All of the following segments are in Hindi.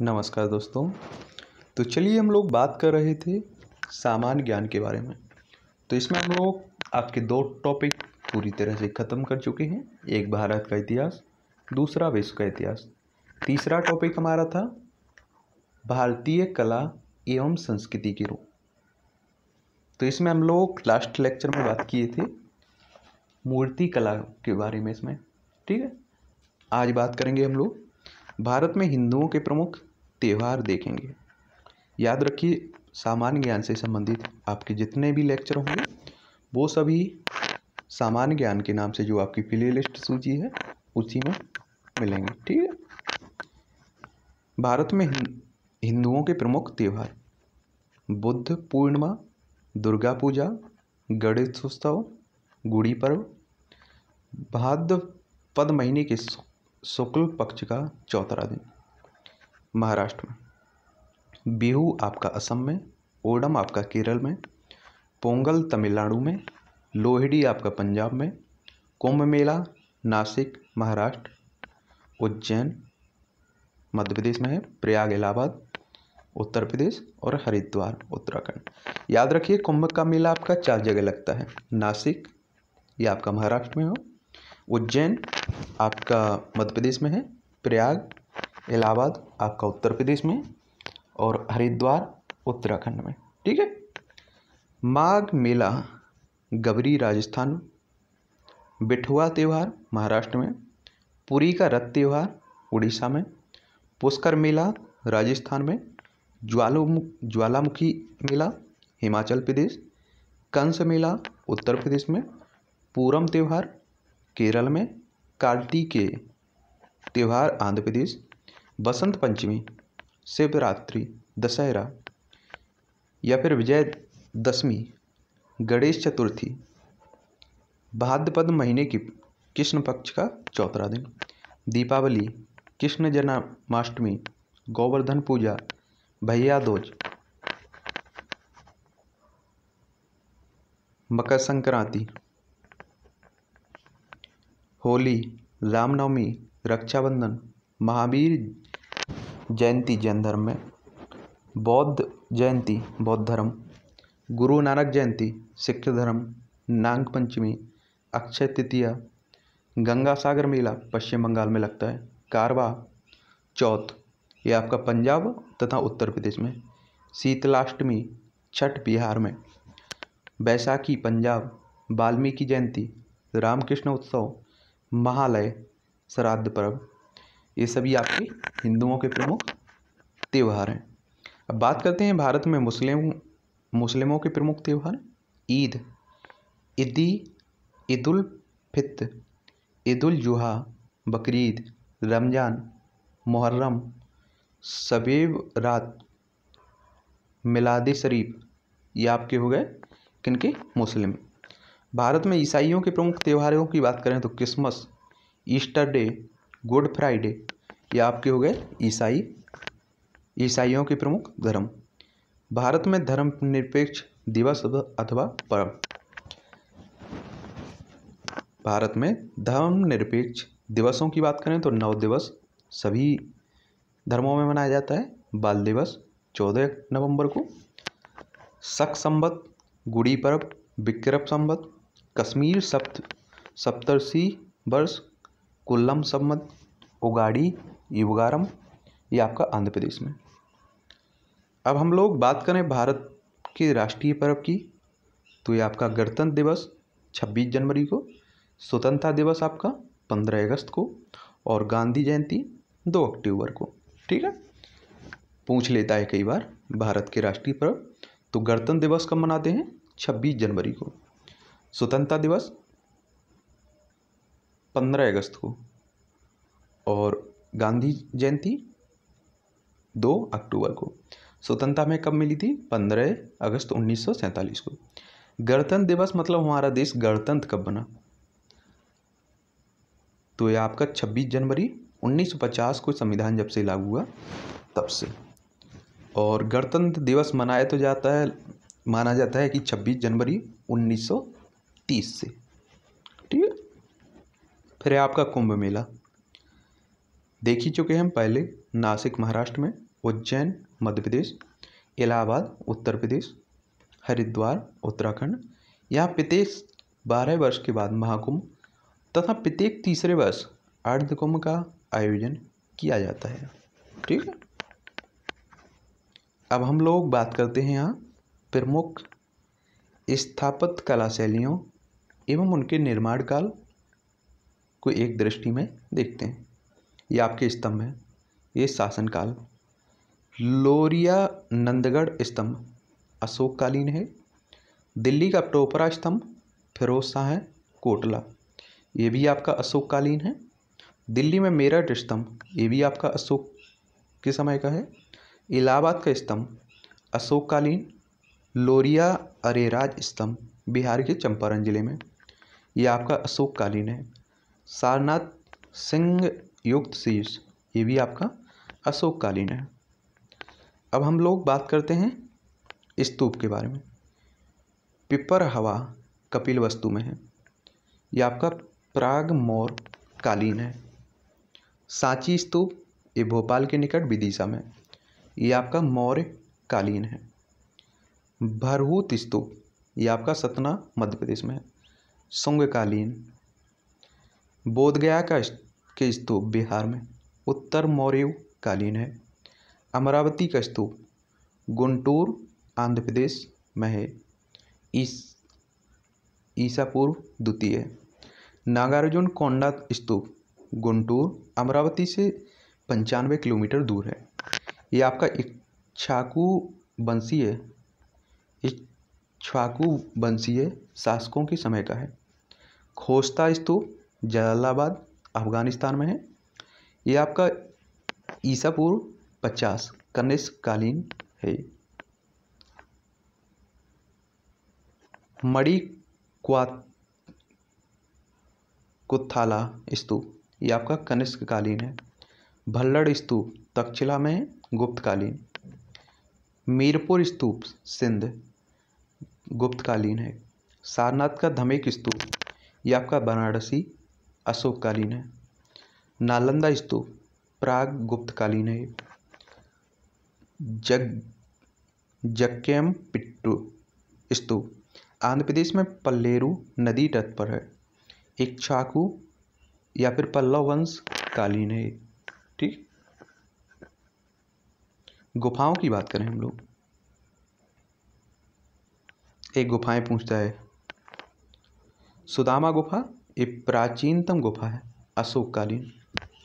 नमस्कार दोस्तों तो चलिए हम लोग बात कर रहे थे सामान्य ज्ञान के बारे में तो इसमें हम लोग आपके दो टॉपिक पूरी तरह से ख़त्म कर चुके हैं एक भारत का इतिहास दूसरा विश्व का इतिहास तीसरा टॉपिक हमारा था भारतीय कला एवं संस्कृति के रूप तो इसमें हम लोग लास्ट लेक्चर में बात किए थे मूर्ति कला के बारे में इसमें ठीक है आज बात करेंगे हम लोग भारत में हिंदुओं के प्रमुख त्यौहार देखेंगे याद रखिए सामान्य ज्ञान से संबंधित आपके जितने भी लेक्चर होंगे वो सभी सामान्य ज्ञान के नाम से जो आपकी प्ले लिस्ट सूची है उसी में मिलेंगे ठीक है भारत में हिंदुओं के प्रमुख त्यौहार बुद्ध पूर्णिमा दुर्गा पूजा गणेश उत्सव गुड़ी पर्व भाद्रपद महीने के शुक्ल पक्ष का चौथा दिन महाराष्ट्र में बिहू आपका असम में ओडम आपका केरल में पोंगल तमिलनाडु में लोहड़ी आपका पंजाब में कुंभ मेला नासिक महाराष्ट्र उज्जैन मध्य प्रदेश में है प्रयाग इलाहाबाद उत्तर प्रदेश और हरिद्वार उत्तराखंड याद रखिए कुंभ का मेला आपका चार जगह लगता है नासिक ये आपका महाराष्ट्र में हो उज्जैन आपका मध्य प्रदेश में है प्रयाग इलाहाबाद आपका उत्तर प्रदेश में और हरिद्वार उत्तराखंड में ठीक है माघ मेला गबरी राजस्थान में बिठुआ त्यौहार महाराष्ट्र में पुरी का रथ त्यौहार उड़ीसा में पुष्कर मेला राजस्थान में ज्वालोमु ज्वालामुखी मेला हिमाचल प्रदेश कंस मेला उत्तर प्रदेश में पूरम त्यौहार केरल में कार्तिकेय त्यौहार आंध्र प्रदेश बसंत पंचमी शिवरात्रि दशहरा या फिर विजयदशमी गणेश चतुर्थी भाद्रपद महीने की कृष्ण पक्ष का चौथा दिन दीपावली कृष्ण जन्माष्टमी गोवर्धन पूजा भैया दोज मकर संक्रांति होली रामनवमी रक्षाबंधन महावीर जयंती जैन धर्म में बौद्ध जयंती बौद्ध धर्म गुरु नानक जयंती सिख धर्म नाग पंचमी अक्षय तृतीया गंगा सागर मेला पश्चिम बंगाल में लगता है कारवा चौथ ये आपका पंजाब तथा उत्तर प्रदेश में शीतलाष्टमी छठ बिहार में बैसाखी पंजाब वाल्मीकि जयंती रामकृष्ण उत्सव महालय श्राद्ध पर्व ये सभी आपके हिंदुओं के प्रमुख त्यौहार हैं अब बात करते हैं भारत में मुस्लिम मुस्लिमों के प्रमुख त्यौहार ईद ईदी ईदुल फित्र उल जुहा बकरीद रमज़ान मुहर्रम सबेब रात मिलाद शरीफ ये आपके हो गए किनके मुस्लिम भारत में ईसाइयों के प्रमुख त्यौहारों की बात करें तो Christmas Easter day Good Friday ये आपके हो गए ईसाई ईसाइयों के प्रमुख धर्म भारत में धर्म निरपेक्ष दिवस अथवा पर्व भारत में धर्म निरपेक्ष दिवसों की बात करें तो नौ दिवस सभी धर्मों में मनाया जाता है बाल दिवस चौदह नवंबर को शक संबत गुड़ी पर्व विक्रम संबत कश्मीर सप्त सप्तर्षि वर्ष कोल्लम सम्मत उगाड़ी युगारम ये आपका आंध्र प्रदेश में अब हम लोग बात करें भारत के राष्ट्रीय पर्व की तो ये आपका गणतंत्र दिवस 26 जनवरी को स्वतंत्रता दिवस आपका 15 अगस्त को और गांधी जयंती 2 अक्टूबर को ठीक है पूछ लेता है कई बार भारत के राष्ट्रीय पर्व तो गणतंत्र दिवस कब मनाते हैं 26 जनवरी को स्वतंत्रता दिवस पंद्रह अगस्त को और गांधी जयंती दो अक्टूबर को स्वतंत्रता में कब मिली थी पंद्रह अगस्त उन्नीस सौ सैंतालीस को गणतंत्र दिवस मतलब हमारा देश गणतंत्र कब बना तो यह आपका छब्बीस जनवरी 1950 को संविधान जब से लागू हुआ तब से और गणतंत्र दिवस मनाया तो जाता है माना जाता है कि 26 जनवरी 1930 से फिर है आपका कुंभ मेला देख ही चुके हम पहले नासिक महाराष्ट्र में उज्जैन मध्य प्रदेश इलाहाबाद उत्तर प्रदेश हरिद्वार उत्तराखंड यहाँ प्रत्येक बारह वर्ष के बाद महाकुंभ तथा प्रत्येक तीसरे वर्ष अर्ध कुंभ का आयोजन किया जाता है ठीक है अब हम लोग बात करते हैं यहाँ प्रमुख स्थापत्य कला शैलियों एवं उनके निर्माण काल को एक दृष्टि में देखते हैं ये आपके स्तंभ हैं ये शासनकाल लोरिया नंदगढ़ स्तंभ अशोककालीन है दिल्ली का टोपरा स्तंभ फिरोज शाह है कोटला ये भी आपका अशोककालीन है दिल्ली में मेरठ स्तंभ ये भी आपका अशोक के समय का है इलाहाबाद का स्तंभ अशोककालीन लोरिया अरेराज स्तंभ बिहार के चंपारण जिले में ये आपका अशोककालीन है सारनाथ सिंह युक्त शीर्ष ये भी आपका अशोककालीन है अब हम लोग बात करते हैं स्तूप के बारे में पिपर हवा कपिल वस्तु में है यह आपका प्राग मौर कालीन है सांची स्तूप ये भोपाल के निकट विदिशा में ये आपका मौर्य कालीन है भरहूत स्तूप ये आपका सतना मध्य प्रदेश में है शुंगकालीन बोधगया का के स्तूप बिहार में उत्तर मौर्यकालीन है अमरावती का स्तूप गुंटूर आंध्र प्रदेश में है इस ईसा पूर्व द्वितीय नागार्जुन कोंडा स्तूप गुंटूर अमरावती से पंचानवे किलोमीटर दूर है ये आपका इच्छाकू वंशीय है इच्छाकू बंशी है शासकों के समय का है खोस्ता स्तूप जलालाबाद अफ़गानिस्तान में है ये आपका ईसापुर पचास कनिष्कालीन है मड़ी क्वा कुत्थाला स्तूप ये आपका कनिष्ककालीन है भल्लड़ स्तूप तक्षशिला में गुप्तकालीन मीरपुर स्तूप सिंध गुप्तकालीन है सारनाथ का धमेक स्तूप ये आपका बनारसी अशोककालीन है नालंदा स्तूप तो प्राग गुप्तकालीन है जग जक्यम पिट्टू स्तूप तो आंध्र प्रदेश में पल्लेरु नदी तट पर है एक चाकू या फिर पल्लव वंश कालीन है ठीक गुफाओं की बात करें हम लोग एक गुफाएं पूछता है सुदामा गुफा ये प्राचीनतम गुफा है अशोक कालीन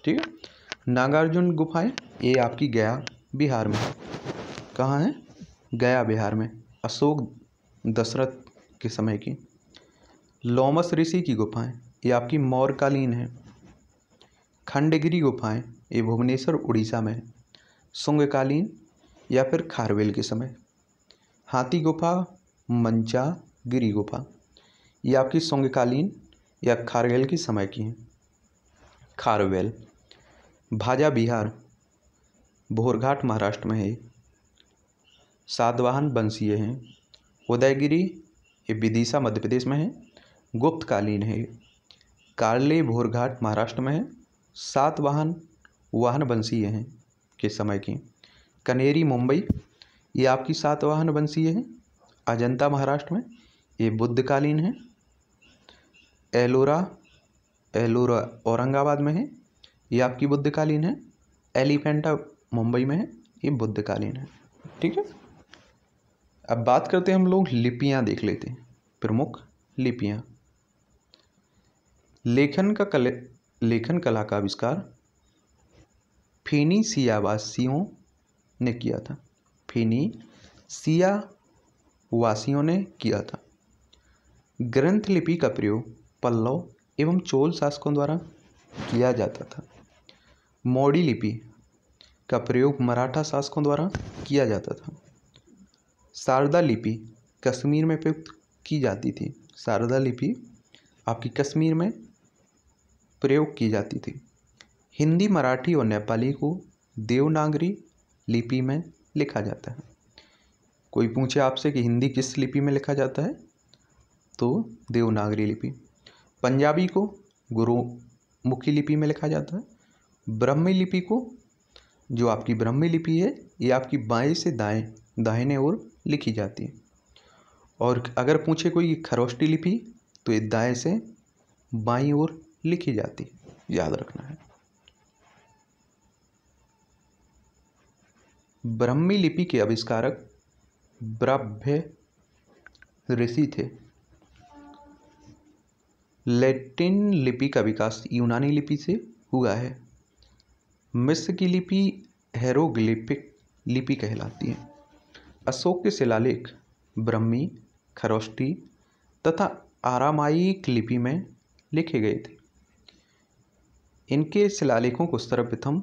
ठीक है नागार्जुन गुफाएं ये आपकी गया बिहार में कहाँ है गया बिहार में अशोक दशरथ के समय की लोमस ऋषि की गुफाएं ये आपकी मौर्यकालीन है खंडगिरी गुफाएं ये भुवनेश्वर उड़ीसा में है शुंगकालीन या फिर खारवेल के समय हाथी गुफा मंचा गिरी गुफा ये आपकी शुंगकालीन या खारगेल की समय की हैं खारवेल भाजा बिहार भोरघाट महाराष्ट्र में है सातवाहन वंशीय हैं उदयगिरी ये विदिशा मध्य प्रदेश में है गुप्तकालीन है कार्ले भोरघाट महाराष्ट्र में है सातवाहन वाहन वंशीय हैं के समय की कनेरी मुंबई ये आपकी सातवाहन वंशीय है अजंता महाराष्ट्र में ये बुद्धकालीन है एलोरा एलोरा औरंगाबाद में है ये आपकी बुद्धकालीन है एलिफेंटा मुंबई में है ये बुद्धकालीन है ठीक है अब बात करते हैं हम लोग लिपियाँ देख लेते हैं प्रमुख लिपियाँ लेखन का कले लेखन कला का आविष्कार फेनीसियावासियों ने किया था वासियों ने किया था ग्रंथ लिपि का प्रयोग पल्लव एवं चोल शासकों द्वारा किया जाता था मौड़ी लिपि का प्रयोग मराठा शासकों द्वारा किया जाता था शारदा लिपि कश्मीर में प्रयुक्त की जाती थी शारदा लिपि आपकी कश्मीर में प्रयोग की जाती थी हिंदी मराठी और नेपाली को देवनागरी लिपि में लिखा जाता है कोई पूछे आपसे कि हिंदी किस लिपि में लिखा जाता है तो देवनागरी लिपि पंजाबी को गुरुमुखी लिपि में लिखा जाता है ब्रह्मी लिपि को जो आपकी ब्रह्मी लिपि है ये आपकी बाएं से दाएं दाहिने ओर लिखी जाती है और अगर पूछे कोई ये खरोष्टी लिपि तो ये दाएं से बाई ओर लिखी जाती याद रखना है ब्रह्मी लिपि के आविष्कारक ब्रभ्य ऋषि थे लैटिन लिपि का विकास यूनानी लिपि से हुआ है मिस्र की लिपि हेरोग्लिपिक लिपि कहलाती है अशोक के शिलालेख ब्रह्मी खरोष्टी तथा आरामायिक लिपि में लिखे गए थे इनके शिलालेखों को सर्वप्रथम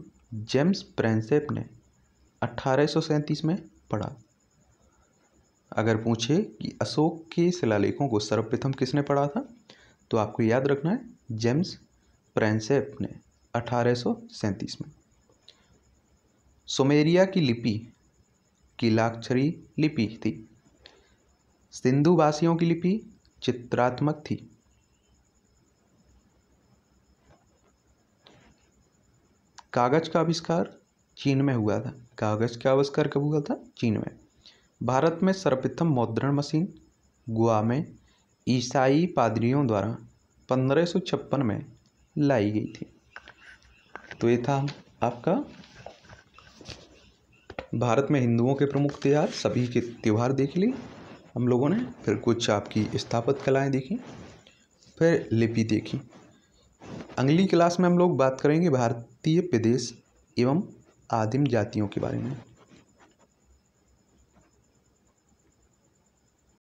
जेम्स प्रेंसेप ने अठारह में पढ़ा अगर पूछे कि अशोक के शिलालेखों को सर्वप्रथम किसने पढ़ा था तो आपको याद रखना है जेम्स प्रेंसेप ने अठारह में सोमेरिया की लिपि किलाक्षरी लिपि थी सिंधु वासियों की लिपि चित्रात्मक थी कागज का आविष्कार चीन में हुआ था कागज का आविष्कार कब हुआ था चीन में भारत में सर्वप्रथम मुद्रण मशीन गोवा में ईसाई पादरियों द्वारा पंद्रह सौ छप्पन में लाई गई थी तो ये था आपका भारत में हिंदुओं के प्रमुख त्यौहार सभी के त्यौहार देख लिए हम लोगों ने फिर कुछ आपकी स्थापत कलाएँ देखी फिर लिपि देखी अगली क्लास में हम लोग बात करेंगे भारतीय प्रदेश एवं आदिम जातियों के बारे में